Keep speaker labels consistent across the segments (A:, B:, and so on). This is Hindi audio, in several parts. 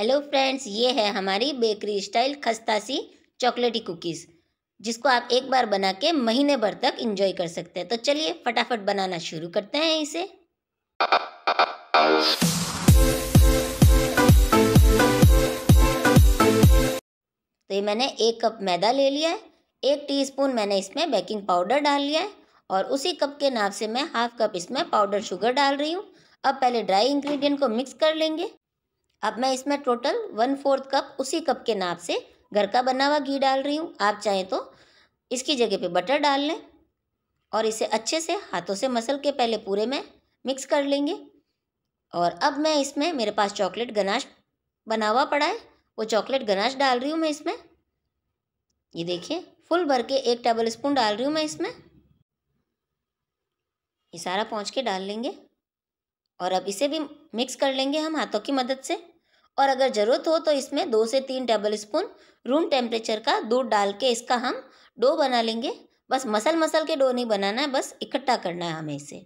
A: हेलो फ्रेंड्स ये है हमारी बेकरी स्टाइल खस्ता सी चॉकलेटी कुकीज़ जिसको आप एक बार बना के महीने भर तक इंजॉय कर सकते हैं तो चलिए फटाफट बनाना शुरू करते हैं इसे तो ये मैंने एक कप मैदा ले लिया है एक टीस्पून मैंने इसमें बेकिंग पाउडर डाल लिया है और उसी कप के नाप से मैं हाफ कप इसमें पाउडर शुगर डाल रही हूँ अब पहले ड्राई इंग्रेडिएंट को मिक्स कर लेंगे अब मैं इसमें टोटल वन फोर्थ कप उसी कप के नाप से घर का बना हुआ घी डाल रही हूँ आप चाहें तो इसकी जगह पे बटर डाल लें और इसे अच्छे से हाथों से मसल के पहले पूरे में मिक्स कर लेंगे और अब मैं इसमें मेरे पास चॉकलेट गनाश बना हुआ पड़ा है वो चॉकलेट गनाश डाल रही हूँ मैं इसमें ये देखिए फुल भर के एक टेबल स्पून डाल रही हूँ मैं इसमें ये सारा पहुँच के डाल लेंगे और अब इसे भी मिक्स कर लेंगे हम हाथों की मदद से और अगर ज़रूरत हो तो इसमें दो से तीन टेबल स्पून रूम टेम्परेचर का दूध डाल के इसका हम डो बना लेंगे बस मसल मसल के डो नहीं बनाना है बस इकट्ठा करना है हमें इसे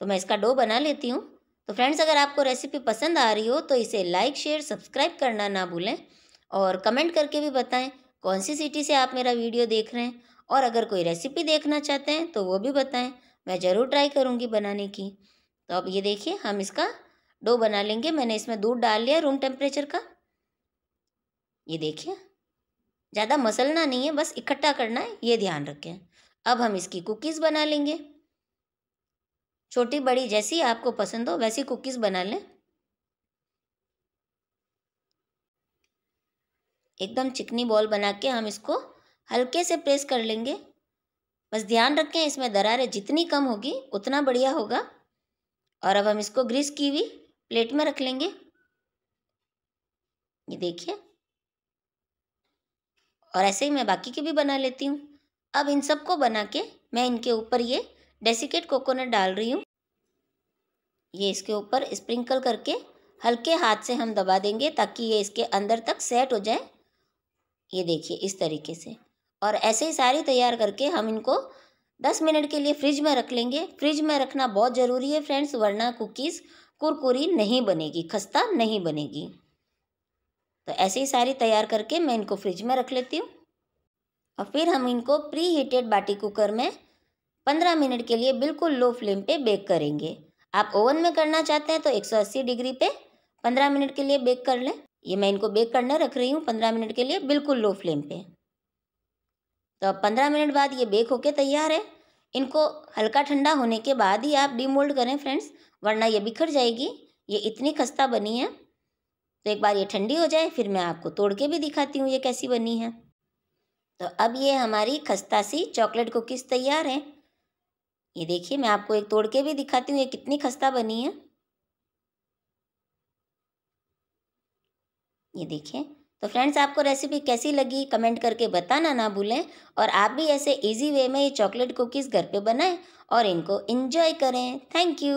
A: तो मैं इसका डो बना लेती हूँ तो फ्रेंड्स अगर आपको रेसिपी पसंद आ रही हो तो इसे लाइक शेयर सब्सक्राइब करना ना भूलें और कमेंट करके भी बताएं कौन सी सिटी से आप मेरा वीडियो देख रहे हैं और अगर कोई रेसिपी देखना चाहते हैं तो वो भी बताएं मैं ज़रूर ट्राई करूँगी बनाने की तो अब ये देखिए हम इसका डो बना लेंगे मैंने इसमें दूध डाल लिया रूम टेम्परेचर का ये देखिए ज़्यादा मसलना नहीं है बस इकट्ठा करना है ये ध्यान रखें अब हम इसकी कुकीज़ बना लेंगे छोटी बड़ी जैसी आपको पसंद हो वैसी कुकीज़ बना लें एकदम चिकनी बॉल बना के हम इसको हल्के से प्रेस कर लेंगे बस ध्यान रखें इसमें दरारें जितनी कम होगी उतना बढ़िया होगा और अब हम इसको ग्रीस की हुई प्लेट में रख लेंगे ये देखिए और ऐसे ही मैं बाकी के भी बना लेती हूँ अब इन सबको बना के मैं इनके ऊपर ये डेसिकेट कोकोनट डाल रही हूँ ये इसके ऊपर स्प्रिंकल करके हल्के हाथ से हम दबा देंगे ताकि ये इसके अंदर तक सेट हो जाए ये देखिए इस तरीके से और ऐसे ही सारी तैयार करके हम इनको दस मिनट के लिए फ्रिज में रख लेंगे फ्रिज में रखना बहुत ज़रूरी है फ्रेंड्स वरना कुकीज़ कुरकुरी नहीं बनेगी खस्ता नहीं बनेगी तो ऐसे ही सारी तैयार करके मैं इनको फ्रिज में रख लेती हूँ और फिर हम इनको प्री हीटेड बाटी कुकर में पंद्रह मिनट के लिए बिल्कुल लो फ्लेम पे बेक करेंगे आप ओवन में करना चाहते हैं तो 180 डिग्री पे पंद्रह मिनट के लिए बेक कर लें ये मैं इनको बेक करने रख रही हूँ पंद्रह मिनट के लिए बिल्कुल लो फ्लेम पे तो अब पंद्रह मिनट बाद ये बेक होके तैयार है इनको हल्का ठंडा होने के बाद ही आप डीमोल्ड करें फ्रेंड्स वरना ये बिखर जाएगी ये इतनी खस्ता बनी है तो एक बार ये ठंडी हो जाए फिर मैं आपको तोड़ के भी दिखाती हूँ ये कैसी बनी है तो अब ये हमारी खस्ता सी चॉकलेट कुकीज़ तैयार है ये देखिए मैं आपको एक तोड़ के भी दिखाती हूँ ये कितनी खस्ता बनी है ये देखिए तो फ्रेंड्स आपको रेसिपी कैसी लगी कमेंट करके बताना ना भूलें और आप भी ऐसे इजी वे में ये चॉकलेट कुकीज़ घर पे बनाएं और इनको इन्जॉय करें थैंक यू